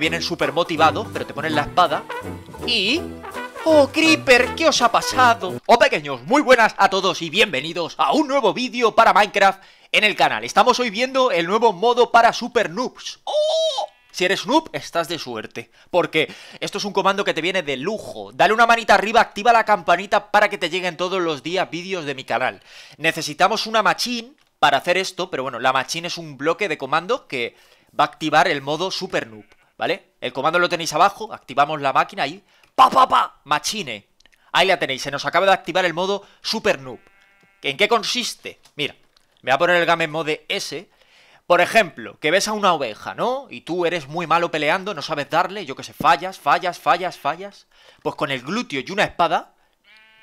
vienen súper motivados, pero te ponen la espada. Y... ¡Oh, Creeper! ¿Qué os ha pasado? Oh, pequeños, muy buenas a todos y bienvenidos a un nuevo vídeo para Minecraft en el canal. Estamos hoy viendo el nuevo modo para Super Noobs. ¡Oh! Si eres noob, estás de suerte, porque esto es un comando que te viene de lujo. Dale una manita arriba, activa la campanita para que te lleguen todos los días vídeos de mi canal. Necesitamos una machine para hacer esto, pero bueno, la machine es un bloque de comando que va a activar el modo Super Noob. ¿vale? El comando lo tenéis abajo, activamos la máquina y ¡pa, pa, pa! ¡Machine! Ahí la tenéis, se nos acaba de activar el modo Super Noob. ¿En qué consiste? Mira, me voy a poner el game mode S. Por ejemplo, que ves a una oveja, ¿no? Y tú eres muy malo peleando, no sabes darle, yo que sé, fallas, fallas, fallas, fallas. Pues con el glúteo y una espada,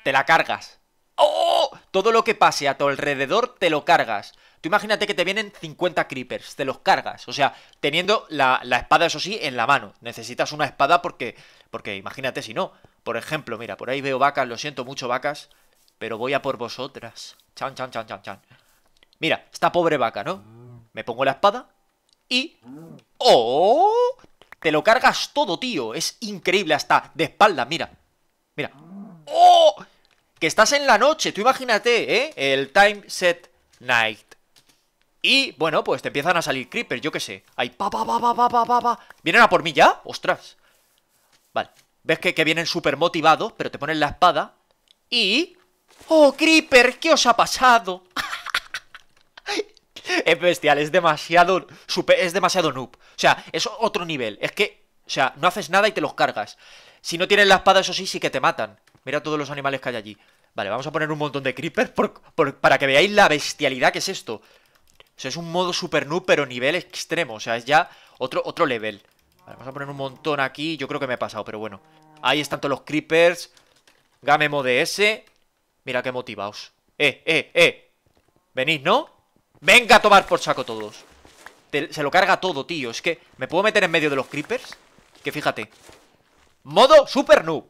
te la cargas. ¡Oh! Todo lo que pase a tu alrededor te lo cargas. Tú imagínate que te vienen 50 creepers, te los cargas. O sea, teniendo la, espada, eso sí, en la mano. Necesitas una espada porque, porque imagínate si no. Por ejemplo, mira, por ahí veo vacas, lo siento mucho vacas, pero voy a por vosotras. Chan, chan, chan, chan, chan. Mira, esta pobre vaca, ¿no? Me pongo la espada y... ¡Oh! Te lo cargas todo, tío. Es increíble hasta de espalda, mira. Mira. ¡Oh! Que estás en la noche, tú imagínate, ¿eh? El time set night. Y bueno, pues te empiezan a salir creepers, yo qué sé. Ahí, pa, pa, pa, pa, pa, pa, ¿Vienen a por mí ya? ¡Ostras! Vale. Ves que, que vienen súper motivados, pero te ponen la espada. Y. ¡Oh, creeper! ¿Qué os ha pasado? es bestial, es demasiado. Super, es demasiado noob. O sea, es otro nivel. Es que. O sea, no haces nada y te los cargas. Si no tienes la espada, eso sí, sí que te matan. Mira todos los animales que hay allí. Vale, vamos a poner un montón de creepers para que veáis la bestialidad que es esto. O sea, es un modo super noob, pero nivel extremo. O sea, es ya otro, otro level. Vale, vamos a poner un montón aquí. Yo creo que me he pasado, pero bueno. Ahí están todos los creepers. Gamemo DS. Mira qué motivaos. Eh, eh, eh. Venís, ¿no? Venga a tomar por saco todos. se lo carga todo, tío. Es que me puedo meter en medio de los creepers. Que fíjate. Modo super noob.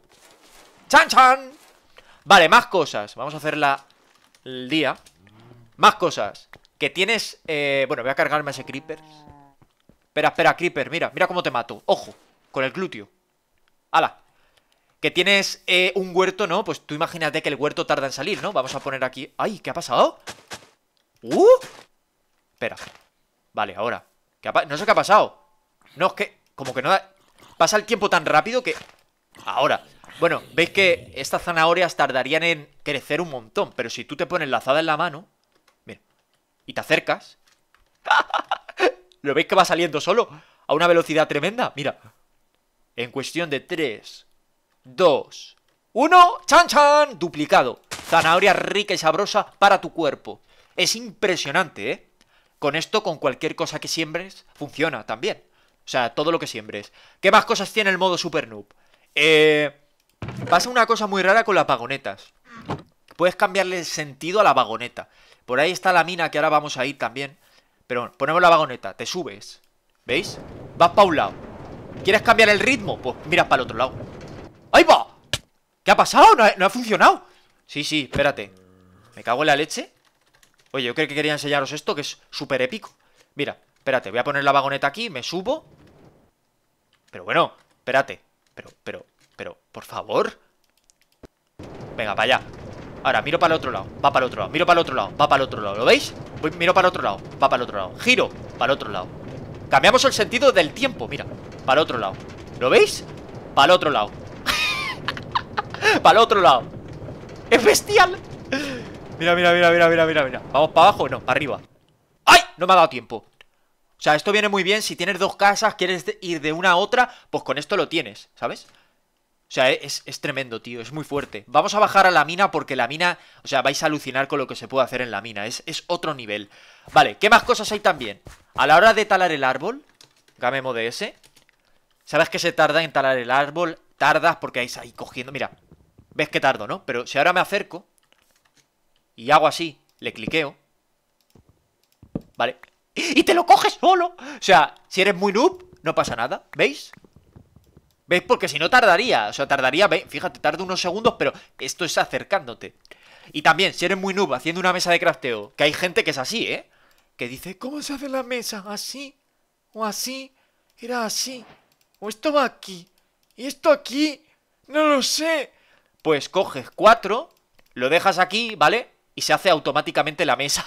¡Chan, chan! Vale, más cosas. Vamos a hacerla el día. Más cosas. Que tienes... Eh, bueno, voy a cargarme a ese creeper. Espera, espera, creeper. Mira, mira cómo te mato. Ojo, con el glúteo. ¡Hala! Que tienes eh, un huerto, ¿no? Pues tú imagínate que el huerto tarda en salir, ¿no? Vamos a poner aquí... ¡Ay! ¿Qué ha pasado? ¡Uh! Espera. Vale, ahora. ¿Qué No sé qué ha pasado. No, es que... Como que no Pasa el tiempo tan rápido que... Ahora. Bueno, veis que estas zanahorias tardarían en crecer un montón. Pero si tú te pones lazada en la mano y te acercas. ¿Lo veis que va saliendo solo? A una velocidad tremenda. Mira. En cuestión de 3, 2, 1. ¡Chan, chan! Duplicado. Zanahoria rica y sabrosa para tu cuerpo. Es impresionante, ¿eh? Con esto, con cualquier cosa que siembres, funciona también. O sea, todo lo que siembres. ¿Qué más cosas tiene el modo Super Noob? Eh, pasa una cosa muy rara con las pagonetas. Puedes cambiarle el sentido a la vagoneta. Por ahí está la mina que ahora vamos a ir también. Pero bueno, ponemos la vagoneta, te subes. ¿Veis? Vas para un lado. ¿Quieres cambiar el ritmo? Pues miras para el otro lado. ¡Ahí va! ¿Qué ha pasado? ¿No ha, funcionado? Sí, sí, espérate. ¿Me cago en la leche? Oye, yo creo que quería enseñaros esto, que es súper épico. Mira, espérate, voy a poner la vagoneta aquí, me subo. Pero bueno, espérate. Pero, pero, pero, por favor. Venga, para allá. Ahora, miro para el otro lado, va para el otro lado Miro para el otro lado, va para el otro lado, ¿lo veis? miro para el otro lado, va para el otro lado Giro, para el otro lado Cambiamos el sentido del tiempo, mira Para el otro lado, ¿lo veis? Para el otro lado Para el otro lado Es bestial Mira, mira, mira, mira, mira, mira, mira ¿Vamos para abajo? o No, para arriba ¡Ay! No me ha dado tiempo o sea, esto viene muy bien. Si tienes dos casas, quieres ir de una a otra, pues con esto lo tienes, ¿sabes? O sea, es, es, tremendo, tío, es muy fuerte. Vamos a bajar a la mina porque la mina, o sea, vais a alucinar con lo que se puede hacer en la mina, es, es otro nivel. Vale, ¿qué más cosas hay también? A la hora de talar el árbol, Gamemo de ese, ¿sabes que se tarda en talar el árbol? Tardas porque vais ahí cogiendo, mira, ves que tardo, ¿no? Pero si ahora me acerco y hago así, le cliqueo, ¿vale? ¡Y te lo coges solo! O sea, si eres muy noob, no pasa nada, ¿veis? ¿Veis? Porque si no tardaría. O sea, tardaría, fíjate, tarda unos segundos, pero esto es acercándote. Y también, si eres muy noob haciendo una mesa de crafteo, que hay gente que es así, ¿eh? Que dice, ¿cómo se hace la mesa? ¿Así? ¿O así? Era así. ¿O esto va aquí? ¿Y esto aquí? No lo sé. Pues coges cuatro, lo dejas aquí, ¿vale? Y se hace automáticamente la mesa.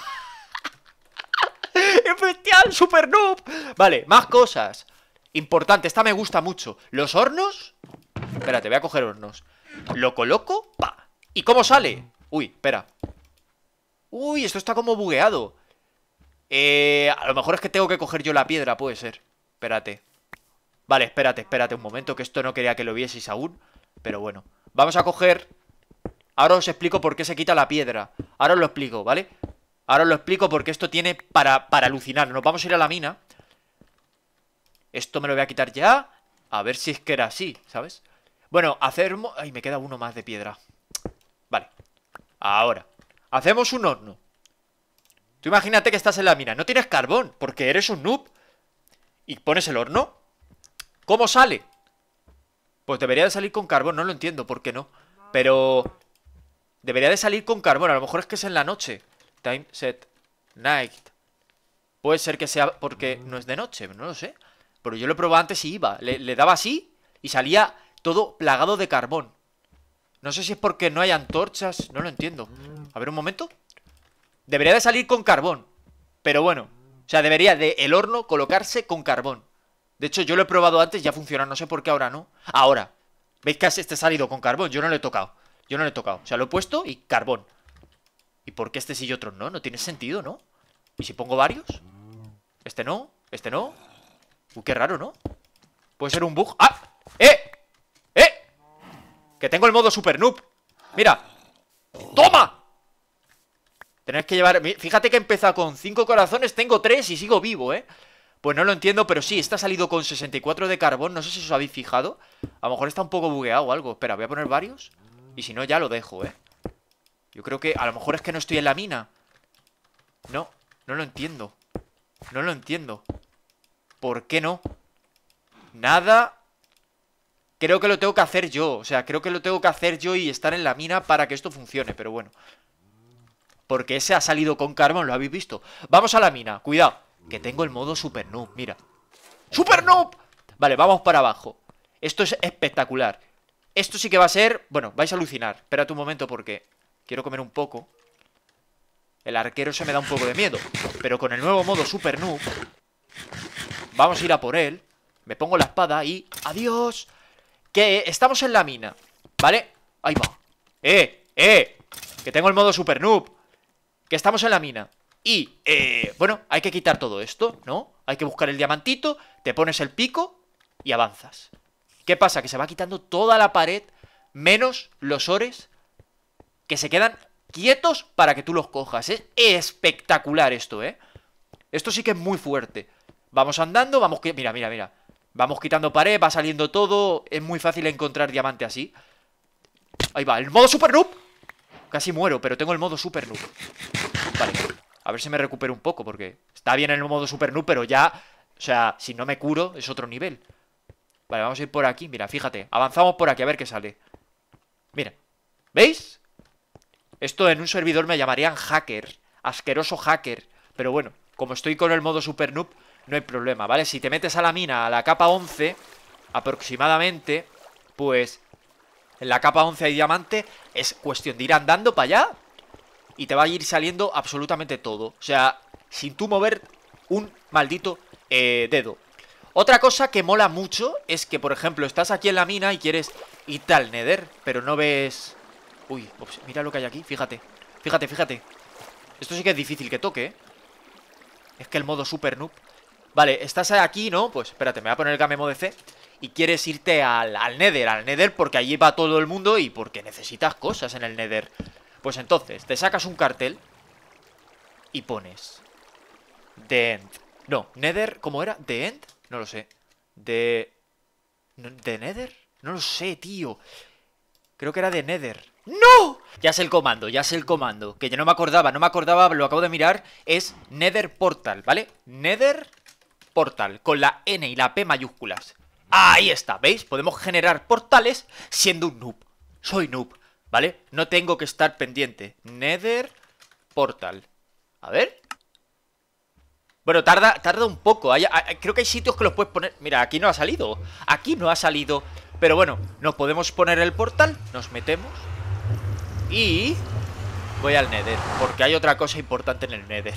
¡Es bestial! ¡Super noob! Vale, más cosas. Importante, esta me gusta mucho Los hornos Espérate, voy a coger hornos Lo coloco, pa ¿Y cómo sale? Uy, espera Uy, esto está como bugueado Eh... A lo mejor es que tengo que coger yo la piedra, puede ser Espérate Vale, espérate, espérate un momento Que esto no quería que lo vieseis aún Pero bueno Vamos a coger Ahora os explico por qué se quita la piedra Ahora os lo explico, ¿vale? Ahora os lo explico porque esto tiene para, para alucinar Nos vamos a ir a la mina esto me lo voy a quitar ya. A ver si es que era así, ¿sabes? Bueno, hacer... Ay, me queda uno más de piedra. Vale. Ahora. Hacemos un horno. Tú imagínate que estás en la mina. No tienes carbón, porque eres un noob. Y pones el horno. ¿Cómo sale? Pues debería de salir con carbón. No lo entiendo, ¿por qué no? Pero... Debería de salir con carbón. A lo mejor es que es en la noche. Time set night. Puede ser que sea porque no es de noche, no lo sé. Pero yo lo probado antes y iba. Le, daba así y salía todo plagado de carbón. No sé si es porque no hay antorchas. No lo entiendo. A ver un momento. Debería de salir con carbón. Pero bueno. O sea, debería de el horno colocarse con carbón. De hecho, yo lo he probado antes, ya funciona. No sé por qué ahora no. Ahora. ¿Veis que este ha salido con carbón? Yo no lo he tocado. Yo no lo he tocado. O sea, lo he puesto y carbón. ¿Y por qué este sí y otro no? No tiene sentido, ¿no? ¿Y si pongo varios? Este no, este no, qué raro, ¿no? Puede ser un bug ¡Ah! ¡Eh! ¡Eh! Que tengo el modo super noob Mira ¡Toma! Tenés que llevar... Fíjate que empieza con 5 corazones Tengo 3 y sigo vivo, ¿eh? Pues no lo entiendo, pero sí, está ha salido con 64 de carbón No sé si os habéis fijado A lo mejor está un poco bugueado o algo Espera, voy a poner varios Y si no, ya lo dejo, ¿eh? Yo creo que... A lo mejor es que no estoy en la mina No, no lo entiendo No lo entiendo ¿Por qué no? Nada. Creo que lo tengo que hacer yo. O sea, creo que lo tengo que hacer yo y estar en la mina para que esto funcione. Pero bueno. Porque ese ha salido con carbón, lo habéis visto. Vamos a la mina. Cuidado. Que tengo el modo super noob. Mira. ¡Super noob! Vale, vamos para abajo. Esto es espectacular. Esto sí que va a ser... Bueno, vais a alucinar. Espérate un momento porque quiero comer un poco. El arquero se me da un poco de miedo. Pero con el nuevo modo Super Noob Vamos a ir a por él. Me pongo la espada y... ¡Adiós! Que estamos en la mina, ¿vale? Ahí va. ¡Eh! ¡Eh! Que tengo el modo super noob. Que estamos en la mina. Y, eh, bueno, hay que quitar todo esto, ¿no? Hay que buscar el diamantito, te pones el pico y avanzas. ¿Qué pasa? Que se va quitando toda la pared, menos los ores, que se quedan quietos para que tú los cojas. Es espectacular esto, ¿eh? Esto sí que es muy fuerte. Vamos andando, vamos... Mira, mira, mira. Vamos quitando pared, va saliendo todo. Es muy fácil encontrar diamante así. Ahí va, el modo super noob. Casi muero, pero tengo el modo super noob. Vale, a ver si me recupero un poco, porque está bien el modo super noob, pero ya... O sea, si no me curo, es otro nivel. Vale, vamos a ir por aquí. Mira, fíjate. Avanzamos por aquí, a ver qué sale. Mira. ¿Veis? Esto en un servidor me llamarían hacker. Asqueroso hacker. Pero bueno, como estoy con el modo super noob, no hay problema, ¿vale? Si te metes a la mina a la capa 11, aproximadamente, pues en la capa 11 hay diamante, es cuestión de ir andando para allá y te va a ir saliendo absolutamente todo. O sea, sin tú mover un maldito eh, dedo. Otra cosa que mola mucho es que, por ejemplo, estás aquí en la mina y quieres ir tal Nether, pero no ves... Uy, mira lo que hay aquí, fíjate. Fíjate, fíjate. Esto sí que es difícil que toque, ¿eh? Es que el modo super noob... Vale, estás aquí, ¿no? Pues espérate, me voy a poner el game de C y quieres irte al, al, Nether, al Nether porque allí va todo el mundo y porque necesitas cosas en el Nether. Pues entonces, te sacas un cartel y pones The End. No, Nether, ¿cómo era? ¿The End? No lo sé. ¿De... ¿De Nether? No lo sé, tío. Creo que era de Nether. ¡No! Ya sé el comando, ya sé el comando. Que yo no me acordaba, no me acordaba, lo acabo de mirar. Es Nether Portal, ¿vale? Nether Portal, con la N y la P mayúsculas. Ahí está, ¿veis? Podemos generar portales siendo un noob. Soy noob, ¿vale? No tengo que estar pendiente. Nether Portal. A ver. Bueno, tarda, tarda un poco. creo que hay sitios que los puedes poner... Mira, aquí no ha salido. Aquí no ha salido. Pero bueno, nos podemos poner el portal. Nos metemos. Y... Voy al Nether. Porque hay otra cosa importante en el Nether.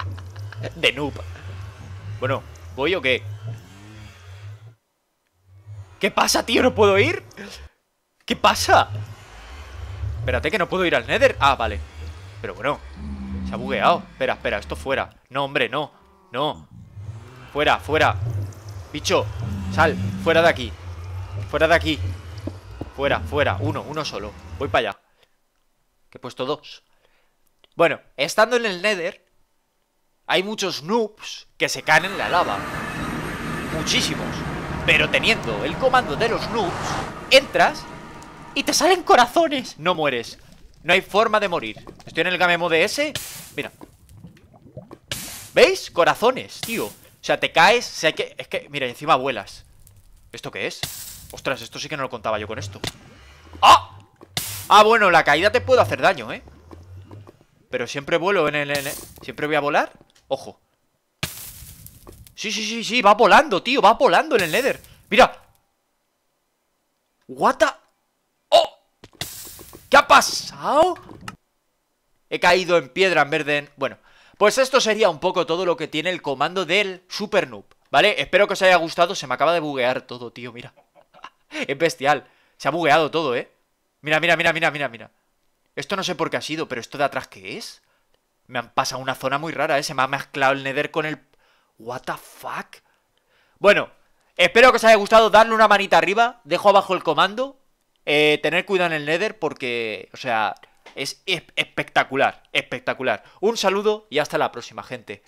De noob. Bueno, ¿voy o qué? ¿Qué pasa, tío? ¿No puedo ir? ¿Qué pasa? Espérate, que no puedo ir al Nether. Ah, vale. Pero bueno, se ha bugueado. Espera, espera, esto fuera. No, hombre, no. No. Fuera, fuera. Bicho, sal. Fuera de aquí. Fuera de aquí. Fuera, fuera. Uno, uno solo. Voy para allá. Que he puesto dos. Bueno, estando en el Nether, hay muchos noobs que se caen en la lava. Muchísimos. Pero teniendo el comando de los noobs, entras y te salen corazones. No mueres. No hay forma de morir. Estoy en el game mode ese. Mira. ¿Veis? Corazones, tío. O sea, te caes, si hay que... Es que, mira, encima vuelas. ¿Esto qué es? Ostras, esto sí que no lo contaba yo con esto. ¡Ah! Ah, bueno, la caída te puede hacer daño, ¿eh? Pero siempre vuelo En el... Siempre voy a volar Ojo Sí, sí, sí, sí, va volando, tío Va volando en el Nether Mira What ¡Oh! ¿Qué ha pasado? He caído en piedra en verde. Bueno, pues esto sería un poco todo lo que tiene el comando del Super Noob ¿Vale? Espero que os haya gustado Se me acaba de buguear todo, tío, mira Es bestial Se ha bugueado todo, ¿eh? Mira, mira, mira, mira, mira, mira Esto no sé por qué ha sido, pero esto de atrás, ¿qué es? Me han pasado una zona muy rara, ¿eh? Se me ha mezclado el Nether con el... What the fuck? Bueno, espero que os haya gustado darle una manita arriba. Dejo abajo el comando. Eh, tener cuidado en el Nether porque, o sea, es espectacular, espectacular. Un saludo y hasta la próxima, gente.